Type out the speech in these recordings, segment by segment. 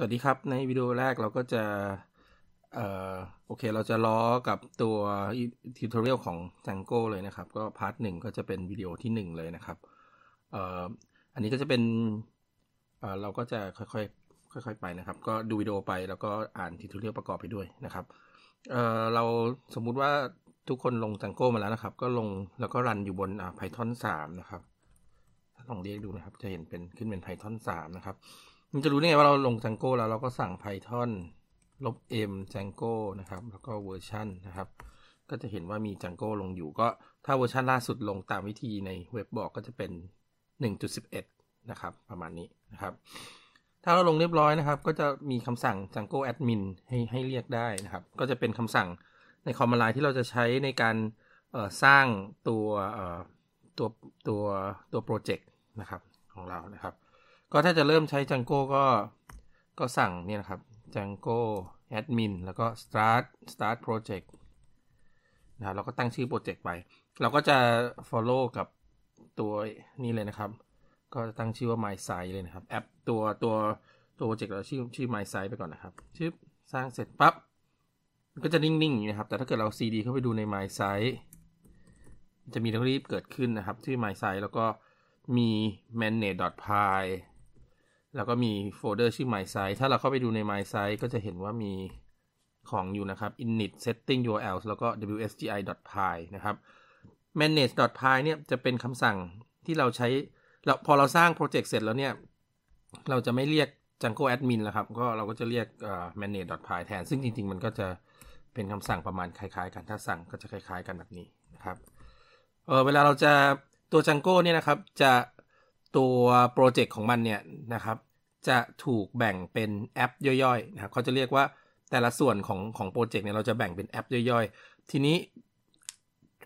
สวัสดีครับ ในวิดีโอแรกเราก็จะเอ่อโอเคเราจะล้อกับตัวทิวทอเรียลของ Django เลยนะครับ ก็พาร์ทหนึ่งก็จะเป็นวิดีโอที่หนึ่งเลยนะครับเอ่ออันนี้ก็จะเป็นเอ่อเราก็จะค่อยๆค่อย ๆไปนะครับ ก็ดูวิดีโอไปแล้วก็อ่านทิวทอเรียลประกอบไปด้วยนะครับเอ่อเราสมมุติว่าทุกคนลง Django มาแล้วนะครับ ก็ลงแล้วก็รันอยู่บนอ่า Python 3 นะครับลองเรียกดูนะครับ จะเห็นเป็นขึ้นเป็น Python 3นะครับมันจะรู้ได้ไงว่าเราลง Django แล้วเราก็สั่ง Python ลบ m Django นะครับ แล้วก็เวอร์ชันนะครับ ก็จะเห็นว่ามี Django ลงอยู่ ก็ถ้าเวอร์ชันล่าสุดลงตามวิธีในเว็บบอกก็จะเป็น 1.11 นะครับ ประมาณนี้นะครับ ถ้าเราลงเรียบร้อยนะครับ ก็จะมีคำสั่ง Django admin ให้ให้เรียกได้นะครับ ก็จะเป็นคำสั่งในคอมมานด์ที่เราจะใช้ในการสร้างตัวตัวตัวตัวโปรเจกต์นะครับของเรานะครับก็ถ้าจะเริ่มใช้จังโก้ก็ก็สั่งเนี่ยครับจังโก้แอดมินแล้วก็ start start project นะเราก็ตั้งชื่อโปรเจกต์ไป เราก็จะ follow กับตัวนี่เลยนะครับ ก็ตั้งชื่อว่า my site เลยนะครับ แอปตัวตัวตัวโปรเจกต์เราชื่อชื่อ my site ไปก่อนนะครับชึบสร้างเสร็จปับ๊บก็จะนิ่งๆอย่นะครับ แต่ถ้าเกิดเรา cd เข้าไปดูใน my site จะมีเรื่องรีบเกิดขึ้นนะครับ ชื่อ my site แล้วก็มี manage.py แล้วก็มีโฟลเดอร์ชื่อ My Site ถ้าเราเข้าไปดูใน My Site ก็จะเห็นว่ามีของอยู่นะครับ init setting urls แล้วก็ wsgi.py นะครับ manage.py เนี่ยจะเป็นคำสั่งที่เราใช้เราพอเราสร้างโปรเจกต์เสร็จแล้วเนี่ย เราจะไม่เรียก Django admin แล้วครับ ก็เราก็จะเรียก manage.py แทน ซึ่งจริง ๆ มันก็จะเป็นคำสั่งประมาณคล้ายๆ กันถ้าสั่งก็จะคล้าย ๆ กันแบบนี้นะครับ เออเวลาเราจะตัว Django เนี่ยนะครับจะตัวโปรเจกต์ของมันเนี่ยนะครับจะถูกแบ่งเป็นแอปย่อยๆนะครับเขาจะเรียกว่าแต่ละส่วนของของโปรเจกต์เนี่ยเราจะแบ่งเป็นแอปย่อยๆ ทีนี้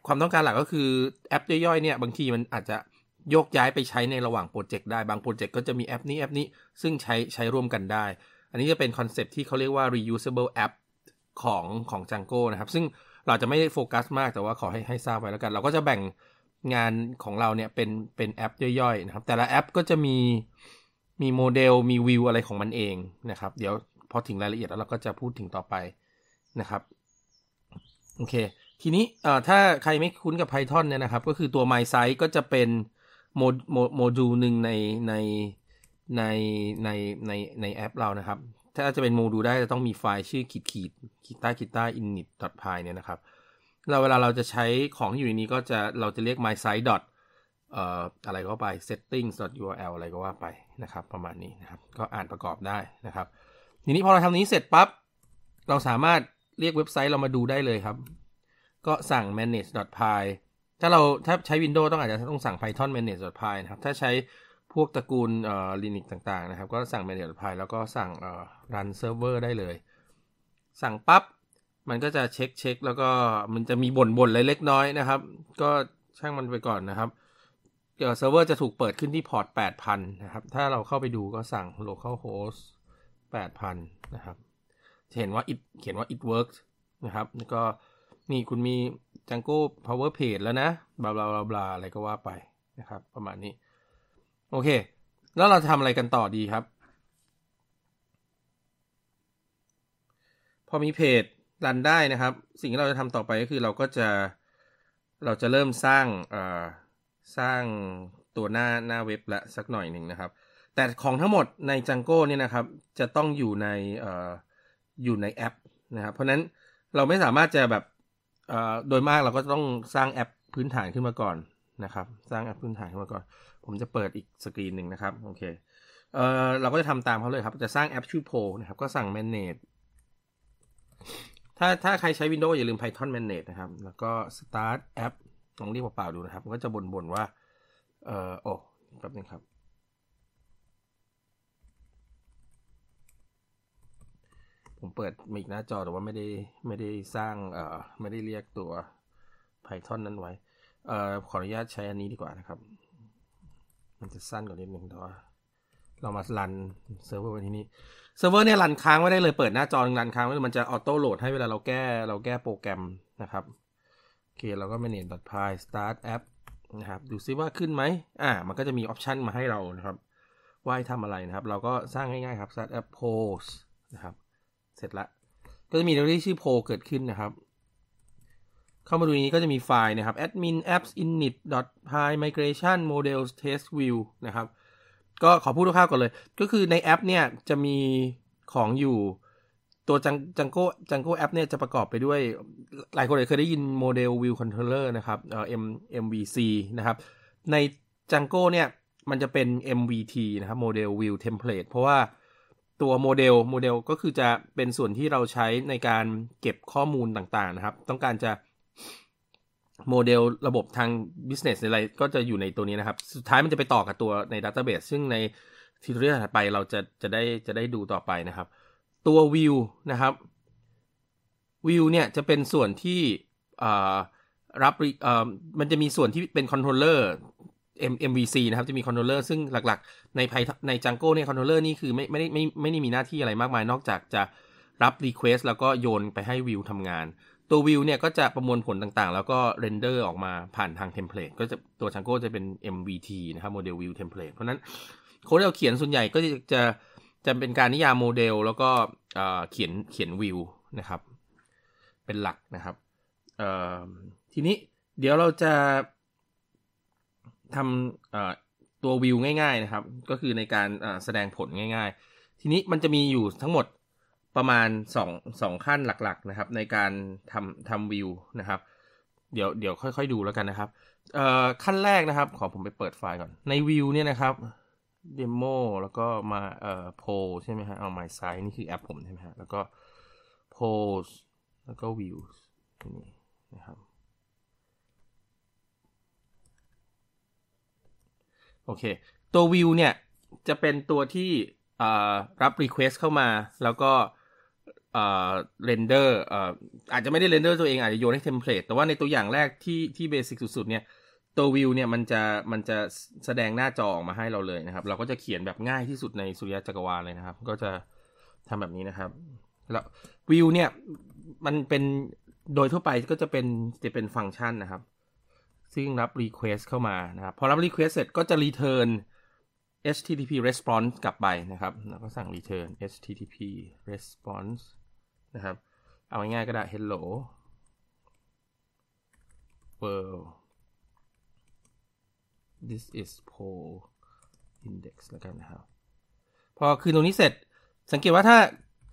ความต้องการหลักก็คือแอปย่อยๆเนี่ยบางทีมันอาจจะโยกย้ายไปใช้ในระหว่างโปรเจกต์ได้บางโปรเจกต์ก็จะมีแอปนี้ แอปนี้ซึ่งใช้ใช้ร่วมกันได้ อันนี้จะเป็นคอนเซปที่เขาเรียกว่า reusable app ของของ Django นะครับ ซึ่งเราจะไม่โฟกัสมากแต่ว่าขอให้ให้ทราบไว้แล้วกัน เราก็จะแบ่งงานของเราเนี่ยเป็นเป็นแอปย่อยๆนะครับ แต่ละแอปก็จะมี มีโมเดลมีวิวอะไรของมันเองนะครับเดี๋ยวพอถึงรายละเอียดแล้วเราก็จะพูดถึงต่อไปนะครับโอเค ทีนี้เอ่อถ้าใครไม่คุ้นกับ Python เนี่ยนะครับ ก็คือตัว My Site ก็จะเป็นโมโมดูลหนึ่งในในในในในในแอป เรานะครับ ถ้าจะเป็นโมดูลได้จะต้องมีไฟล์ชื่อขีดขีดขีดใต้ขีดใต้ init.py เนี่ยนะครับเราเวลาเราจะใช้ของอยู่ในนี้ก็จะเราจะเรียก my site dot เอ่ออะไรก็ไป settings url อะไรก็ว่าไปนะครับ ประมาณนี้นะครับ ก็อ่านประกอบได้นะครับทีนี้พอเราทำนี้เสร็จปั๊บ เราสามารถเรียกเว็บไซต์เรามาดูได้เลยครับ ก็สั่ง manage py ถ้าเราถ้าใช้ Windows ต้องอาจจะต้องสั่ง python manage py นะครับ ถ้าใช้พวกตระกูลเอ่อ linux ต่างๆนะครับ ก็สั่ง manage py แล้วก็สั่งเอ่อ run server ได้เลย สั่งปับ๊บมันก็จะเช็คเช็คแล้วก็มันจะมีบ่นบ่นเล็กน้อยนะครับ ก็ช่างมันไปก่อนนะครับเดี๋ยวเซิร์ฟเวอร์จะถูกเปิดขึ้นที่พอร์ต 8000 นะครับ ถ้าเราเข้าไปดูก็สั่ง local host 8000 นะครับจะเห็นว่า it เขียนว่า it works นะครับ แล้วก็นี่คุณมี Django power page แล้วนะ บลาบลาบลาบลาอะไรก็ว่าไปนะครับประมาณนี้ โอเค แล้วเราทำอะไรกันต่อดีครับ พอมีเพจรันได้นะครับ สิ่งที่เราจะทำต่อไปก็คือเราก็จะเราจะเริ่มสร้างสร้างตัวหน้าหน้าเว็บละสักหน่อยหนึ่งนะครับ แต่ของทั้งหมดใน Django เนี่ยนะครับ จะต้องอยู่ในออยู่ในแอปนะครับ เพราะนั้นเราไม่สามารถจะแบบ โดยมากเราก็ต้องสร้างแอปพื้นฐานขึ้นมาก่อนนะครับ สร้างแอปพื้นฐานขึ้นมาก่อนผมจะเปิดอีกสกรีนหนึ่งนะครับโอเคเเราก็จะทำตามเขาเลยครับจะสร้างแอปชื่อโพนะครับ ก็สั่ง manage ถ้าถ้าใครใช้ Windows อย่าลืม Python Manage นะครับแล้วก็ Start App ตองเรียกเปล่าๆดูนะครับก็จะบ่นๆว่า เออโอ้แป๊บนึงครับ ผมเปิดมีกหน้าจอแต่ว่าไม่ได้ไม่ได้สร้างเอ่อไม่ได้เรียกตัว Python นั้นไว้เอ่อขออนุญาตใช้อันนี้ดีกว่านะครับ มันจะสั้นกว่านิดนึงแต่ว่าเรามารันเซิร์ฟเวอร์วันนี้เซิร์ฟเวอร์เนี่ยรันค้างไว้ได้เลยเปิดหน้าจอรันค้างไว้มันจะออโต้โหลดให้เวลาเราแก้เราแก้โปรแกรมนะครับโอเคเราก็ manage .py start app นะครับ ดูซิว่าขึ้นไหมอ่ามันก็จะมีออปชันมาให้เรานะครับว่าให้ทำอะไรนะครับ เราก็สร้างง่ายๆครับ start app post นะครับเสร็จละก็จะมีตรวที่ชื่อโพเกิดขึ้นนะครับ เข้ามาดูนี้ก็จะมีไฟล์นะครับ admin apps init py migration models test view นะครับก็ขอพูดคร่าวๆก่อนเลย ก็คือในแอปเนี่ยจะมีของอยู่ ตัวจังจังโก้จังโก้แอปเนี่ยจะประกอบไปด้วยหลายคนเลยเคยได้ยินโมเดลวิวคอนโทรลเลอร์นะครับเอ่อ M MVC นะครับ ในจังโก้เนี่ยมันจะเป็น MVT นะครับ โมเดลวิวเทมเพลตเพราะว่าตัวโมเดลโมเดลก็คือจะเป็นส่วนที่เราใช้ในการเก็บข้อมูลต่างๆนะครับ ต้องการจะโมเดลระบบทาง business อะไรก็จะอยู่ในตัวนี้นะครับ สุดท้ายมันจะไปต่อกับตัวใน database ซึ่งในทีเรียถัดไป เราจะจะได้จะได้ดูต่อไปนะครับ ตัว view นะครับ view เนี่ยจะเป็นส่วนที่รับมันจะมีส่วนที่เป็นคอนโทรลเลอร์ MVC นะครับจะมีคอนโทรลเลอร์ซึ่งหลักๆ ในภายในจังโก้เนี่ยคอนโทรลเลอร์นี่คือไม่ไม่ได้ไม่ไม่ได้มีหน้าที่อะไรมากมาย นอกจากจะรับรีเควสแล้วก็โยนไปให้วิวทำงานตัววิวเนี่ยก็จะประมวลผลต่างๆ แล้วก็เรนเดอร์ออกมาผ่านทางเทมเพลตก็จะตัวชังโก้จะเป็น MVT นะครับโมเดลวิวเทมเพลตเพราะนั้น โค้ดเราเขียนส่วนใหญ่ก็จะจะเป็นการนิยามโมเดล แล้วก็เขียนเขียนวิวนะครับ เป็นหลักนะครับ ทีนี้เดี๋ยวเราจะทำตัววิวง่ายๆนะครับ ก็คือในการแสดงผลง่ายๆ ทีนี้มันจะมีอยู่ทั้งหมดประมาณสองสองขั้นหลักๆนะครับ ในการทำทำวิวนะครับเดี๋ยวเดี๋ยวค่อยๆดูแล้วกันนะครับเอ่อขั้นแรกนะครับ ขอผมไปเปิดไฟล์ก่อนในวิวเนี่ยนะครับเดโมแล้วก็มาเอ่อโพใช่ไหมฮะเอา m ์ซ i z e นี่คือแอปผมใช่ไหมฮะแล้วก็โพสแล้วก็วิวนี่นะครับ โอเค ตัววิวเนี่ย จะเป็นตัวที่รับรีเควสเข้ามาแล้วก็เอ่อเรนเดอร์เอ่ออาจจะไม่ได้เรนเดอร์ตัวเอง อาจจะโยนให้เทมเพลตแต่ว่าในตัวอย่างแรกที่ที่เบสิกสุดๆเนี่ยตัววิวเนี่ยมันจะมันจะแสดงหน้าจอออกมาให้เราเลยนะครับเราก็จะเขียนแบบง่ายที่สุดในสุริยะจักรวาลเลยนะครับ ก็จะทำแบบนี้นะครับแล้ววิวเนี่ยมันเป็นโดยทั่วไปก็จะเป็นจะเป็นฟังก์ชันนะครับ ซึ่งรับ Request เข้ามานะครับพอรับ Request เสร็จก็จะ Return HTTP response กลับไปนะครับแล้วก็สั่ง return HTTP response นะครับเอาง่ายๆก็ได้ hello world this is poll index แล้วกันนะครับพอคืนตรงนี้เสร็จสังเกตว่าถ้า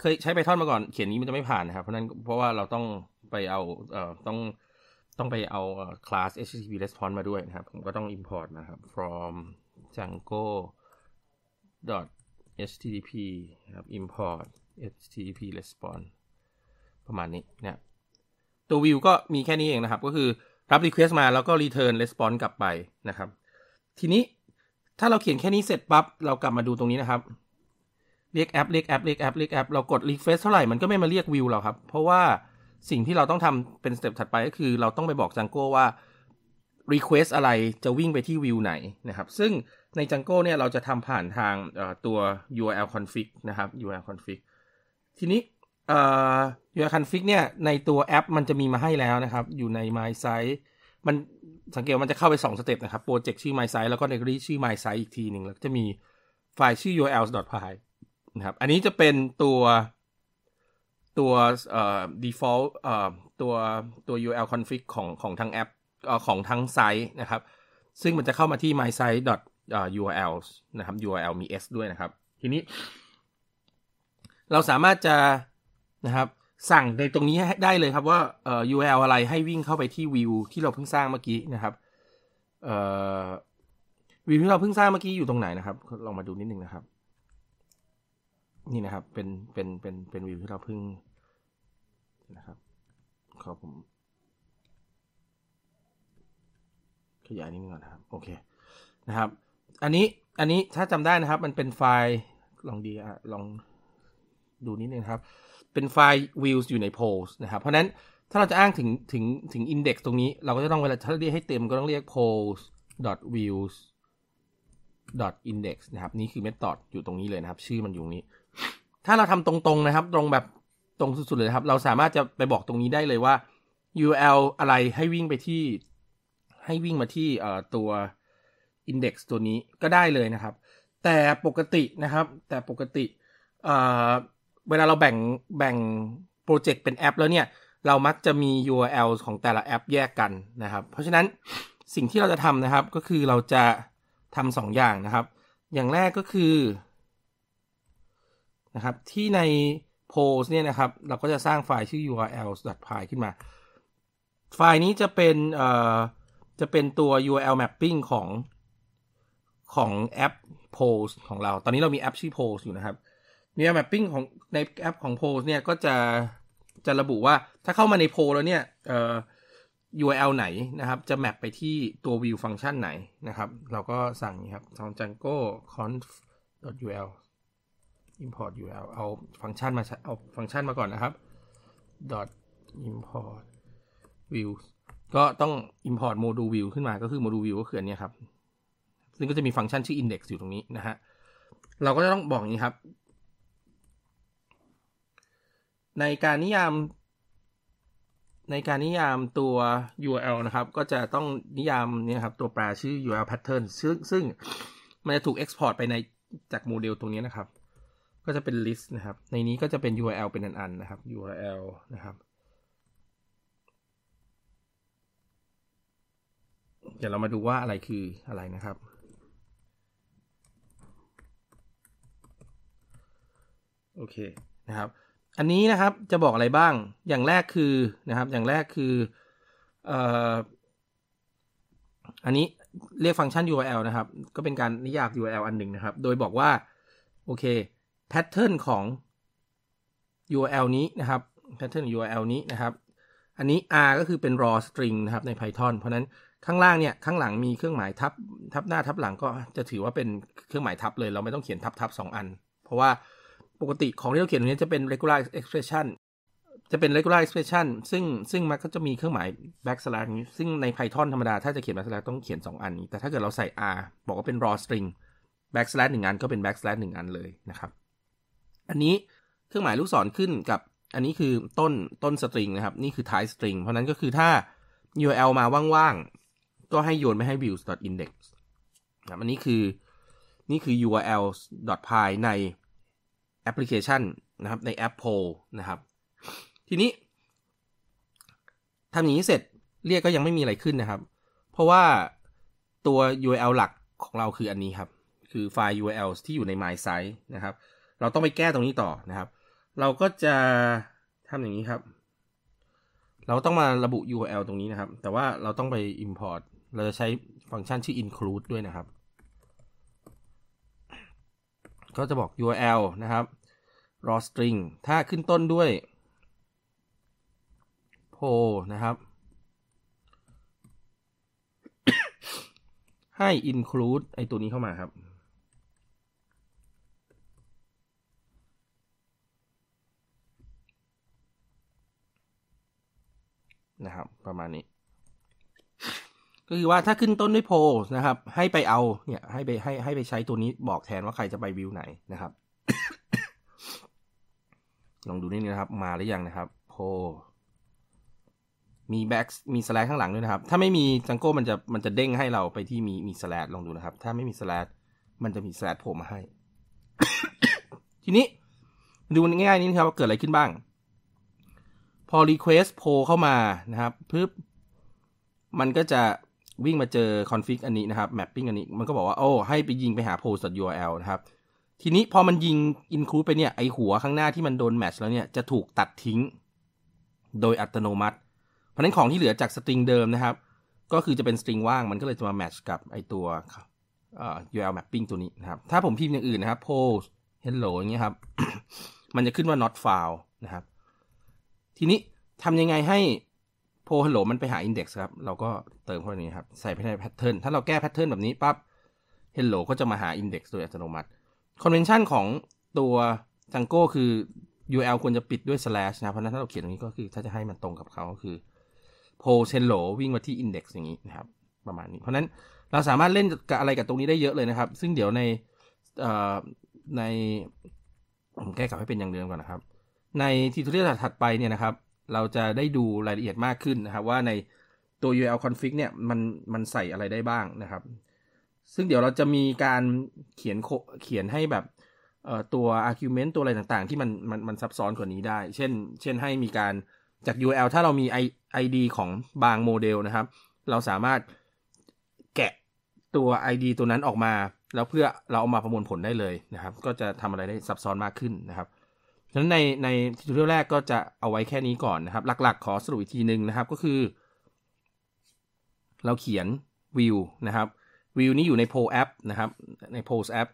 เคยใช้ไปทอนมาก่อนเขียนนี้มันจะไม่ผ่านนะครับเพราะนั้นเพราะว่าเราต้องไปเอาเอ่อต้องต้องไปเอาคลาส http response มาด้วยนะครับผมก็ต้อง import นะครับ from django http ครับ import http response ประมาณนี้เนี่ยตัววิวก็มีแค่นี้เองนะครับ ก็คือรับรีเควสต์มาแล้วก็รีเทิร์นレスปอนส์กลับไปนะครับ ทีนี้ถ้าเราเขียนแค่นี้เสร็จปั๊บเรากลับมาดูตรงนี้นะครับเรียกแอปเรียกแอปเรียกแอปเรียกแอปเรากดรีเ r e s เท่าไหร่มันก็ไม่มาเรียกวิวเราครับ เพราะว่าสิ่งที่เราต้องทำเป็นสเต็ปถัดไปก็คือเราต้องไปบอกจังโก้ว่าีเควสต์อะไรจะวิ่งไปที่วิวไหนนะครับ ซึ่งในจังโก้เนี่ยเราจะทำผ่านทางตัว URL config นะครับ URL config ทีนี้ยออาคันฟิกเนี่ยในตัวแอปมันจะมีมาให้แล้วนะครับ อยู่ใน My Site มันสังเกตมันจะเข้าไป 2 สเต็ปนะครับโปรเจกต์ชื่อ My Site แล้วก็ในกรีชื่อ My Site อีกทีหนึ่งแล้วจะมีไฟล์ชื่อ urls.py นะครับ อันนี้จะเป็นตัวตัวเอ่อ default เอ่อตัวตัว url config ของของทั้งแอปของทั้งไซต์นะครับ ซึ่งมันจะเข้ามาที่ my site url นะครับ url มี s ด้วยนะครับ ทีนี้ เราสามารถจะนะครับ สั่งในตรงนี้ได้เลยครับว่าเอ่อ URL อะไรให้วิ่งเข้าไปที่วิวที่เราเพิ่งสร้างเมื่อกี้นะครับเอ่อวิวที่เราเพิ่งสร้างเมื่อกี้อยู่ตรงไหนนะครับลองมาดูนิดนึงนะครับ นี่นะครับ เป็นเป็นเป็นเป็นวิวที่เราเพิ่งนะครับขอผมขยายนิดนึงก่อนครับโอเคนะครับ อันนี้อันนี้ถ้าจำได้นะครับ มันเป็นไฟล์ลองดีอ่ะลองดูนิดนึงครับเป็นไฟล์ views อยู่ใน polls นะครับ เพราะนั้นถ้าเราจะอ้างถึงถึงถึง index ตรงนี้ เราก็จะต้องเวลาถ้าเรียกให้เต็มก็ต้องเรียก polls dot views dot index นะครับนี่คือเมธอดอยู่ตรงนี้เลยนะครับ ชื่อมันอยู่นี้ ถ้าเราทำตรงๆนะครับ ตรงแบบตรงสุดๆเลยครับ เราสามารถจะไปบอกตรงนี้ได้เลยว่า URL อะไรให้วิ่งไปที่ให้วิ่งมาที่ตัว index ตัวนี้ก็ได้เลยนะครับ แต่ปกตินะครับ แต่ปกติเวลาเราแบ่งแบ่งโปรเจกต์เป็นแอปแล้วเนี่ย เรามักจะมี URL ของแต่ละแอป แยกกันนะครับ เพราะฉะนั้นสิ่งที่เราจะทำนะครับก็คือเราจะทำสองอย่างนะครับ อย่างแรกก็คือนะครับที่ในโพสเนี่ยนะครับ เราก็จะสร้างไฟล์ชื่อ url.py ขึ้นมา ไฟล์นี้จะเป็นเอ่อจะเป็นตัว url mapping ของของแอปโพสของเรา ตอนนี้เรามีแอปชื่อโพสอยู่นะครับเนี่ยแ mapping ของในแอปของโพสเนี่ย ก็จะจะระบุว่าถ้าเข้ามาในโพแล้วเนี่ยเอ่อ URL ไหนนะครับ จะแมปไปที่ตัว view ฟังก์ชันไหนนะครับ เราก็สั่งนีครับทาง django conf .ul import URL เอาฟังก์ชันมาเอาฟังก์ชันมาก่อนนะครับ .import view ก็ต้อง import module view ขึ้นมาก็คือ module view ก็คืออันนี้ครับ ซึ่งก็จะมีฟังก์ชันชื่อ index อยู่ตรงนี้นะฮะเราก็จะต้องบอกอย่างนี้ครับในการนิยาม ในการนิยามตัว URL นะครับ ก็จะต้องนิยามเนี่ยครับ ตัวแปรชื่อ URL pattern ซึ่งซึ่งมันจะถูก export ไปในจากโมเดลตรงนี้นะครับ ก็จะเป็น list นะครับ ในนี้ก็จะเป็น URL เป็นอันๆ นะครับ URL นะครับเดี๋ยวเรามาดูว่าอะไรคืออะไรนะครับ โอเคนะครับอันนี้นะครับจะบอกอะไรบ้าง อย่างแรกคือนะครับ อย่างแรกคือ อันนี้เรียกฟังก์ชัน URL นะครับ ก็เป็นการนิยาม URL อันหนึ่งนะครับ โดยบอกว่าโอเค แพทเทิร์นของ URL นี้นะครับ แพทเทิร์น URL นี้นะครับ อันนี้ R ก็คือเป็น raw string นะครับใน Python เพราะนั้นข้างล่างเนี่ยข้างหลังมีเครื่องหมายทับ ทับหน้าทับหลังก็จะถือว่าเป็นเครื่องหมายทับ เลย เราไม่ต้องเขียนทับทับสองอัน เพราะว่าปกติของที่เราเขียนตรงนี้จะเป็น regular expression จะเป็น regular expression ซึ่งซึ่งมันก็จะมีเครื่องหมาย backslash ซึ่งใน Python ธรรมดา ถ้าจะเขียน backslash ต้องเขียน 2 อันนี้ แต่ถ้าเกิดเราใส่ r บอกว่าเป็น raw string backslash หนึ่งอันก็เป็น backslash หนึ่งอันเลยนะครับ อันนี้เครื่องหมายลูกศรขึ้นกับอันนี้คือต้นต้นสตริงนะครับ นี่คือท้ายสตริงเพราะนั้นก็คือถ้า URL มาว่างๆ ก็ให้โยนไปให้ views index นะอันนี้คือนี่คือ URL.py ในแอปพลิเคชันนะครับในแอปโพนะครับ ทีนี้ทำอย่างนี้เสร็จเรียกก็ยังไม่มีอะไรขึ้นนะครับ เพราะว่าตัว URL หลักของเราคืออันนี้ครับ คือไฟล์ URL ที่อยู่ใน My Site นะครับ เราต้องไปแก้ตรงนี้ต่อนะครับ เราก็จะทำอย่างนี้ครับ เราต้องมาระบุ URL ตรงนี้นะครับ แต่ว่าเราต้องไป import เราจะใช้ฟังก์ชันชื่อ include ด้วยนะครับ็จะบอก URL นะครับ raw string ถ้าขึ้นต้นด้วย poll นะครับให้ include ไอตัวนี้เข้ามาครับ นะครับประมาณนี้ก็คือว่าถ้าขึ้นต้นด้วยโพนะครับ ให้ไปเอาเนี่ยให้ไปให้ให้ไปใช้ตัวนี้บอกแทนว่าใครจะไปวิวไหนนะครับ ลองดูนี่นะครับ มาหรือยังนะครับโพมีแบ็กมีสแลชข้างหลังด้วยนะครับถ้าไม่มีจังโก้มันจะมันจะเด้งให้เราไปที่มีมีสแลชลองดูนะครับ ถ้าไม่มีสแลชมันจะมีสแลชโผล่มาให้ ทีนี้ดูง่ายๆนี้นะครับว่าเกิดอะไรขึ้นบ้างพอ request โพเข้ามานะครับปึ๊บมันก็จะวิ่งมาเจอคอนฟิกอันนี้นะครับแมปปิ้งอันนี้มันก็บอกว่าโอ้ให้ไปยิงไปหาโพสต์ u r l นะครับทีนี้พอมันยิงอินคลูดไปเนี่ย ไอหัวข้างหน้าที่มันโดนแมชแล้วเนี่ยจะถูกตัดทิ้งโดยอัตโนมัติ เพราะนั้นของที่เหลือจากสตริงเดิมนะครับ ก็คือจะเป็นสตริงว่างมันก็เลยจะมาแมชกับไอตัวเอ่อ URL mapping ตัวนี้นะครับ ถ้าผมพิมพ์อย่างอื่นนะครับ post hello อย่างเงี้ยครับมันจะขึ้นว่า not found นะครับ ทีนี้ทำยังไงให้โพฮัลโหลมันไปหาอินเด็กซ์ครับ เราก็เติมเข้าไปนี้ครับ ใส่ไปในแพทเทิร์นถ้าเราแก้แพทเทิร์นแบบนี้ปั๊บฮัลโหลก็จะมาหาอินเด็กซ์โดยอัตโนมัติคอนเวนชันของตัวจังโก้คือ URL ควรจะปิดด้วย slash นะ เพราะนั้นถ้าเราเขียนตรงนี้ก็คือ ถ้าจะให้มันตรงกับเขาก็คือโพเชนโหลวิ่งมาที่อินเด็กซ์อย่างนี้นะครับ ประมาณนี้เพราะนั้นเราสามารถเล่นกับอะไรกับตรงนี้ได้เยอะเลยนะครับ ซึ่งเดี๋ยวในในผมแก้กลับให้เป็นอย่างเดิมก่อนนะครับ ในทีทุเรียลถัดไปเนี่ยนะครับเราจะได้ดูรายละเอียดมากขึ้นนะครับ ว่าในตัว URL config เนี่ยมันมันใส่อะไรได้บ้างนะครับ ซึ่งเดี๋ยวเราจะมีการเขียนเขียนให้แบบตัว argument ตัวอะไรต่างๆ ที่มันมันมันซับซ้อนกว่านี้ได้ เช่น เช่นให้มีการจาก URL ถ้าเรามี ID ของบางโมเดลนะครับเราสามารถแกะตัว ID ตัวนั้นออกมา แล้วเพื่อเราเอามาประมวลผลได้เลยนะครับ ก็จะทำอะไรได้ซับซ้อนมากขึ้นนะครับฉะนั้นในในทิวเรียแรกก็จะเอาไว้แค่นี้ก่อนนะครับ หลักๆ ขอสรุปอีกทีหนึ่งนะครับก็คือ เราเขียนวิวนะครับวิวนี้อยู่ในโพลแอปนะครับ ในโพลแอป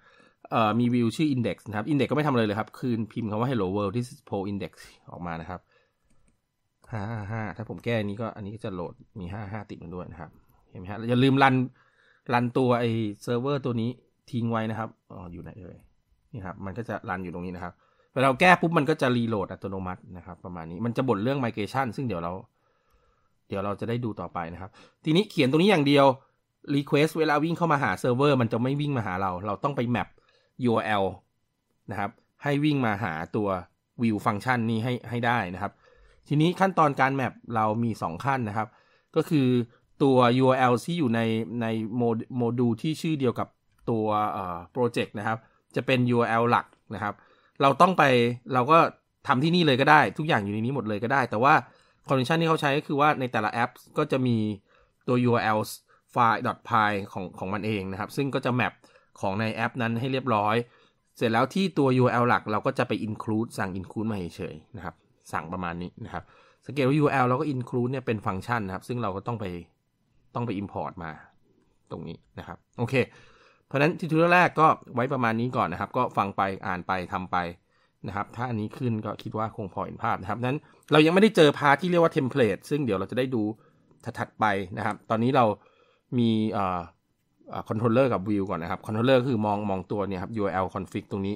มีวิวชื่อ Index นะครับ Index ก็ไม่ทำอะไรเลยครับ คืนพิมพ์คำว่า Hello World ที่ Poll Index ออกมานะครับห้าห้าถ้าผมแก้นี้ก็อันนี้ก็จะโหลดมีห้าห้าติดมาด้วยนะครับ เห็นไหมฮะอย่าลืมรันรันตัวไอเซิร์ฟเวอร์ตัวนี้ทิ้งไว้นะครับอ๋ออยู่ไหนเอ่ยนี่ครับมันก็จะรันอยู่ตรงนี้นะครับเเราแก้ปุ๊บมันก็จะรีโหลดอัตโนมัตินะครับประมาณนี้ มันจะบ่นเรื่อง migration ซึ่งเดี๋ยวเรา เดี๋ยวเราจะได้ดูต่อไปนะครับ ทีนี้เขียนตรงนี้อย่างเดียว request เวลาวิ่งเข้ามาหาเซิร์ฟเวอร์มันจะไม่วิ่งมาหาเรา เราต้องไปแมป URL นะครับ ให้วิ่งมาหาตัว view ฟังก์ชันนี้ให้ให้ได้นะครับ ทีนี้ขั้นตอนการแมปเรามี 2 ขั้นนะครับ ก็คือตัว URL ที่อยู่ในในโมดูลที่ชื่อเดียวกับตัวเออ่โปรเจกต์นะครับ จะเป็น URL หลักนะครับเราต้องไปเราก็ทำที่นี่เลยก็ได้ทุกอย่างอยู่ในนี้หมดเลยก็ได้ แต่ว่าคอนเนคชันที่เขาใช้ก็คือว่าในแต่ละแอปก็จะมีตัว URL ไฟล์ .py ของของมันเองนะครับ ซึ่งก็จะแมปของในแอป นั้นให้เรียบร้อย เสร็จแล้วที่ตัว URL หลักเราก็จะไป include สั่ง include มาเฉยๆนะครับ สั่งประมาณนี้นะครับ สังเกตว่า URL เราก็ include เนี่ยเป็นฟังก์ชันนะครับ ซึ่งเราก็ต้องไปต้องไป import มาตรงนี้นะครับโอเคเพราะนั้นทิทูแรกก็ไว้ประมาณนี้ก่อนนะครับ ก็ฟังไปอ่านไปทำไปนะครับ ถ้าอันนี้ขึ้นก็คิดว่าคงพอเห็นภาพนะครับนั้นเรายังไม่ได้เจอพาที่เรียกว่าเทมเพลตซึ่งเดี๋ยวเราจะได้ดูถัดไปนะครับ ตอนนี้เรามีอ่คอนโทรลเลอร์กับวิวก่อนนะครับคอนโทรลเลอร์คือมองมองตัวเนี่ยครับ URL config ตรงนี้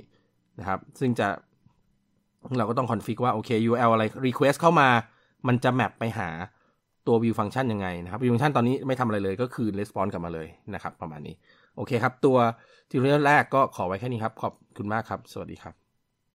นะครับ ซึ่งจะเราก็ต้องคอนฟิกว่าโอเค URL อะไร request เข้ามา มันจะแมปไปหาตัว view function ยังไงนะครับ view function ตอนนี้ไม่ทำอะไรเลยก็คือ response กลับมาเลยนะครับ ประมาณนี้โอเคครับ ตัวทีเรียลแรกก็ขอไว้แค่นี้ครับ ขอบคุณมากครับ สวัสดีครับ